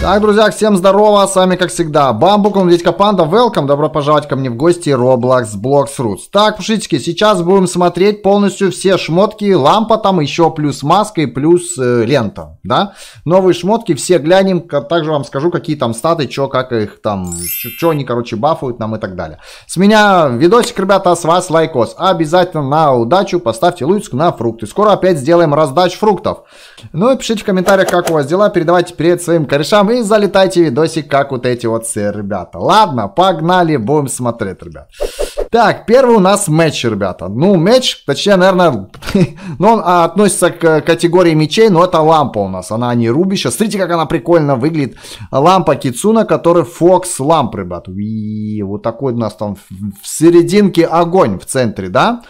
Так, друзья, всем здорово, с вами как всегда Бамбуком, Дядька Панда, welcome, добро пожаловать ко мне в гости Roblox Blocks Roots. Так, пушечки, сейчас будем смотреть полностью все шмотки, лампа там еще плюс маска и плюс э, лента, да? Новые шмотки, все глянем, также вам скажу, какие там статы, что, как их там, что они, короче, бафуют нам и так далее. С меня видосик, ребята, с вас лайкос. Обязательно на удачу поставьте лучик на фрукты. Скоро опять сделаем раздач фруктов. Ну и пишите в комментариях, как у вас дела, передавайте привет своим корешам, вы залетайте видосик, как вот эти вот все ребята. Ладно, погнали, будем смотреть, ребят. Так, первый у нас меч, ребята. Ну, меч, точнее, наверное, ну, он а, относится к э, категории мечей, но это лампа у нас, она не рубища. Смотрите, как она прикольно выглядит. Лампа Кицуна, который Фокс ламп, ребят. И вот такой у нас там в серединке огонь в центре, да?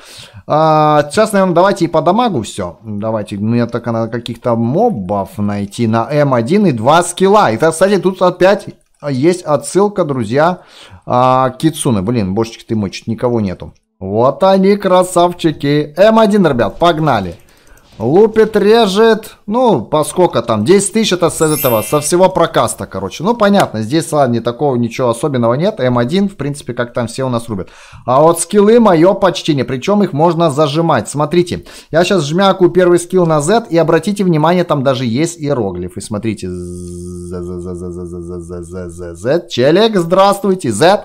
А, сейчас, наверное, давайте и по дамагу все. Давайте, мне ну, только надо каких-то мобов найти на М1 и 2 скилла. И, кстати, тут опять а есть отсылка, друзья, а, Кицуны. Блин, божечки ты мой, никого нету. Вот они, красавчики. М1, ребят, погнали. Лупит, режет. Ну, поскольку там? 10 тысяч это с этого, со всего прокаста, короче. Ну, понятно, здесь, ладно, ни такого ничего особенного нет. М1, в принципе, как там все у нас рубят. А вот скиллы мое почтение. Причем их можно зажимать. Смотрите, я сейчас жмякую первый скилл на Z. И обратите внимание, там даже есть иероглиф. И смотрите. Z, челик, здравствуйте, Z.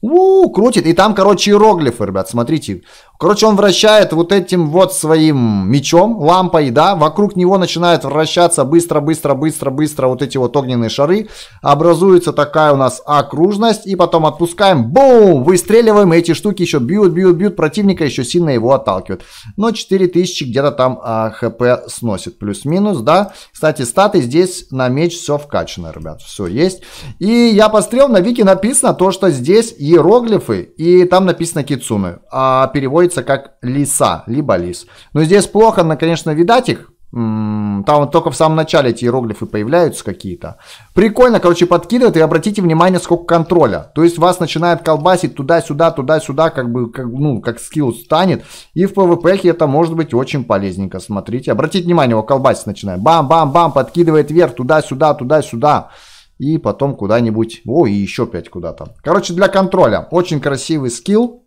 У, крутит. И там, короче, иероглифы, ребят. Смотрите, Короче, он вращает вот этим вот своим мечом, лампой, да, вокруг него начинают вращаться быстро-быстро-быстро-быстро вот эти вот огненные шары. Образуется такая у нас окружность, и потом отпускаем, бум, выстреливаем, и эти штуки еще бьют, бьют, бьют противника, еще сильно его отталкивают. Но 4000 где-то там а, хп сносит, плюс-минус, да. Кстати, статы здесь на меч все вкачано, ребят, все есть. И я пострел, на вики написано то, что здесь иероглифы, и там написано кицуны, а переводится переводится как лиса, либо лис. Но здесь плохо, но, конечно, видать их. Там вот только в самом начале эти иероглифы появляются какие-то. Прикольно, короче, подкидывает. И обратите внимание, сколько контроля. То есть вас начинает колбасить туда-сюда, туда-сюда, как бы, как, ну, как скилл станет. И в ПВП это может быть очень полезненько. Смотрите, обратите внимание, его колбасить начинает. Бам-бам-бам, подкидывает вверх, туда-сюда, туда-сюда. И потом куда-нибудь, о, и еще пять куда-то. Короче, для контроля. Очень красивый скилл.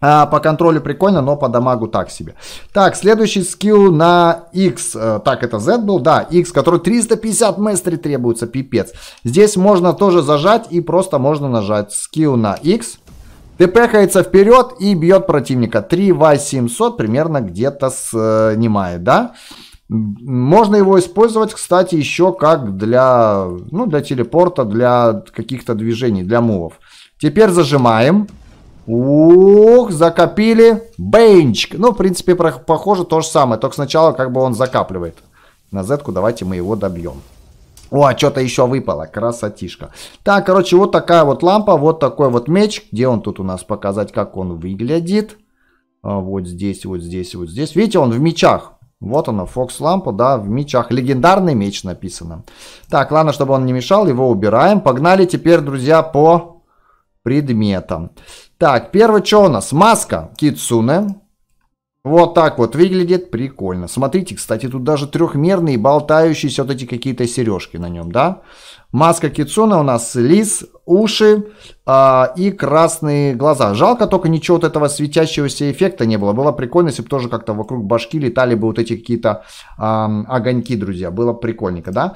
А, по контролю прикольно, но по дамагу так себе. Так, следующий скилл на X. Э, так, это Z был, да, X, который 350 мастери требуется, пипец. Здесь можно тоже зажать и просто можно нажать скилл на X. Тпхается вперед и бьет противника. 3В700 примерно где-то снимает, да? Можно его использовать, кстати, еще как для, ну, для телепорта, для каких-то движений, для мувов. Теперь Зажимаем. Ух, закопили. Бенчик. Ну, в принципе, похоже то же самое. Только сначала как бы он закапливает. На зетку давайте мы его добьем. О, а что-то еще выпало. Красотишка. Так, короче, вот такая вот лампа. Вот такой вот меч. Где он тут у нас показать, как он выглядит? А, вот здесь, вот здесь, вот здесь. Видите, он в мечах. Вот она, Фокс Лампа, да, в мечах. Легендарный меч написано. Так, ладно, чтобы он не мешал, его убираем. Погнали теперь, друзья, по предметом. Так, первое, что у нас? Маска Кицуне. Вот так вот выглядит, прикольно. Смотрите, кстати, тут даже трехмерные болтающиеся вот эти какие-то сережки на нем, да? Маска Кицуне у нас лис, уши э, и красные глаза. Жалко только ничего вот этого светящегося эффекта не было. Было прикольно, если бы тоже как-то вокруг башки летали бы вот эти какие-то э, огоньки, друзья. Было прикольненько, да?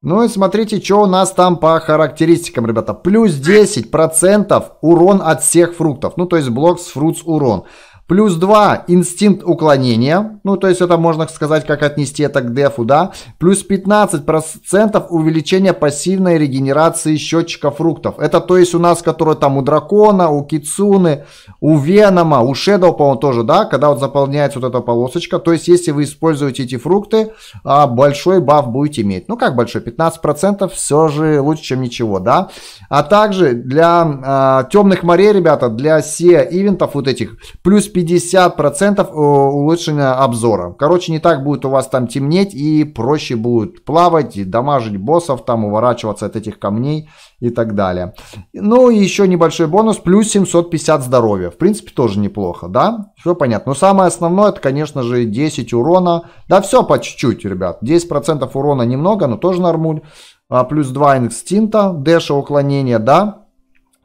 Ну и смотрите, что у нас там по характеристикам, ребята. Плюс 10% урон от всех фруктов. Ну, то есть блок с фрукт урон. Плюс 2 инстинкт уклонения, ну то есть это можно сказать как отнести это к дефу, да. Плюс 15% увеличение пассивной регенерации счетчика фруктов. Это то есть у нас, которые там у дракона, у кицуны, у венома, у шедоу, по-моему, тоже, да, когда вот заполняется вот эта полосочка. То есть если вы используете эти фрукты, а, большой баф будете иметь. Ну как большой, 15% все же лучше, чем ничего, да. А также для э, а, темных морей, ребята, для все ивентов вот этих, плюс 15%. 50% э, улучшения обзора. Короче, не так будет у вас там темнеть и проще будет плавать и дамажить боссов, там уворачиваться от этих камней и так далее. Ну и еще небольшой бонус, плюс 750 здоровья. В принципе, тоже неплохо, да? Все понятно. Но самое основное, это, конечно же, 10 урона. Да все по чуть-чуть, ребят. 10% урона немного, но тоже нормуль. А плюс 2 инстинкта, дэша, уклонения, да?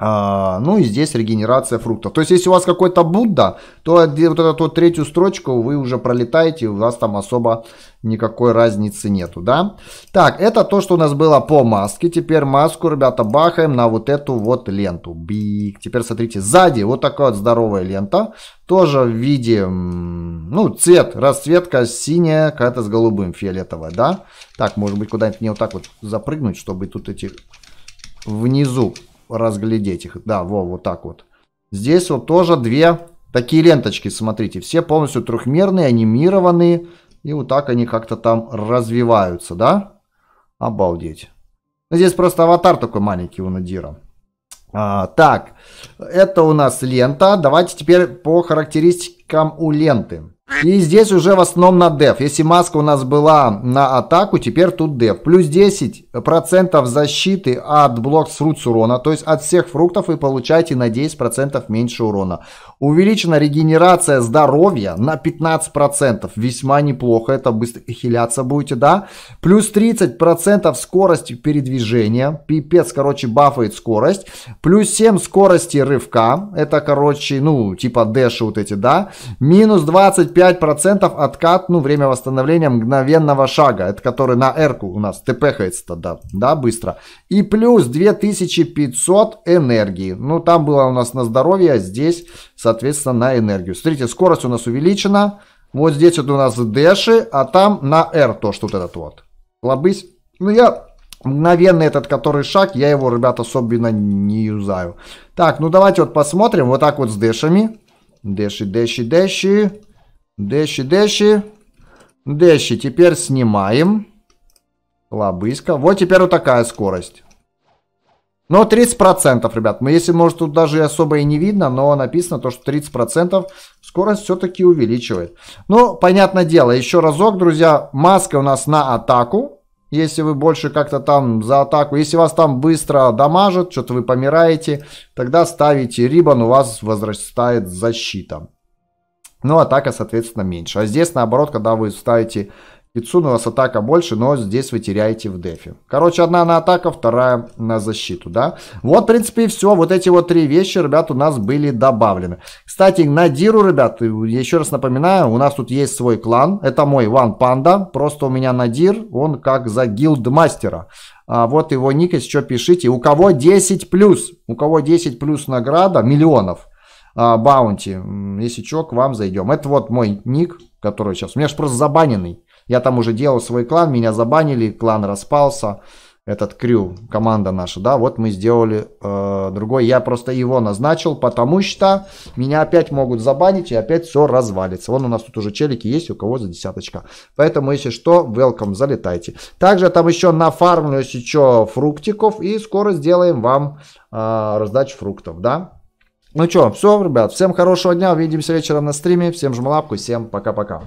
А, ну и здесь регенерация фруктов. То есть, если у вас какой-то Будда, то вот эту вот третью строчку вы уже пролетаете, у вас там особо никакой разницы нету, да? Так, это то, что у нас было по маске. Теперь маску, ребята, бахаем на вот эту вот ленту. Бик. Теперь смотрите, сзади вот такая вот здоровая лента. Тоже в виде, ну, цвет, расцветка синяя, какая-то с голубым, фиолетовая, да? Так, может быть, куда-нибудь мне вот так вот запрыгнуть, чтобы тут эти внизу разглядеть их. Да, во, вот так вот. Здесь вот тоже две такие ленточки, смотрите. Все полностью трехмерные, анимированные. И вот так они как-то там развиваются, да? Обалдеть. Ну, здесь просто аватар такой маленький у Надира. А, так, это у нас лента. Давайте теперь по характеристикам у ленты. И здесь уже в основном на деф. Если маска у нас была на атаку, теперь тут деф. Плюс 10% защиты от блок с рут с урона, то есть от всех фруктов вы получаете на 10% меньше урона. Увеличена регенерация здоровья на 15%. Весьма неплохо, это быстро хиляться будете, да? Плюс 30% скорости передвижения. Пипец, короче, бафает скорость. Плюс 7 скорости рывка. Это, короче, ну, типа дэши вот эти, да? Минус 25 5% откат, ну, время восстановления мгновенного шага. Это который на эрку у нас тпхается тогда, да, быстро. И плюс 2500 энергии. Ну, там было у нас на здоровье, а здесь, соответственно, на энергию. Смотрите, скорость у нас увеличена. Вот здесь вот у нас дэши, а там на R то, что вот этот вот. Лобысь. Ну, я мгновенный этот, который шаг, я его, ребят, особенно не юзаю. Так, ну давайте вот посмотрим. Вот так вот с дэшами. Дэши, дэши, дэши. Дэши, дэши. Дэши теперь снимаем. Лобыска. Вот теперь вот такая скорость. Но ну, 30%, ребят. Мы, ну, если, может, тут даже особо и не видно, но написано то, что 30% скорость все-таки увеличивает. Ну, понятное дело, еще разок, друзья, маска у нас на атаку. Если вы больше как-то там за атаку, если вас там быстро дамажат, что-то вы помираете, тогда ставите рибан, у вас возрастает защита. Ну, атака, соответственно, меньше. А здесь, наоборот, когда вы ставите Китсуну, у вас атака больше, но здесь вы теряете в дефе. Короче, одна на атака, вторая на защиту, да. Вот, в принципе, и все. Вот эти вот три вещи, ребят, у нас были добавлены. Кстати, на Диру, ребят, еще раз напоминаю, у нас тут есть свой клан. Это мой Ван Панда. Просто у меня на Дир он как за гилдмастера. А вот его ник, если что, пишите. У кого 10 плюс, у кого 10 плюс награда, миллионов – а, баунти. Если что, к вам зайдем. Это вот мой ник, который сейчас... У меня же просто забаненный. Я там уже делал свой клан, меня забанили, клан распался. Этот крю, команда наша, да, вот мы сделали э, другой. Я просто его назначил, потому что меня опять могут забанить и опять все развалится. Вон у нас тут уже челики есть, у кого за десяточка. Поэтому, если что, welcome, залетайте. Также там еще нафармлю, если что, фруктиков и скоро сделаем вам э, раздачу фруктов, да. Ну чё, все, ребят, всем хорошего дня, увидимся вечером на стриме, всем жму лапку, всем пока-пока.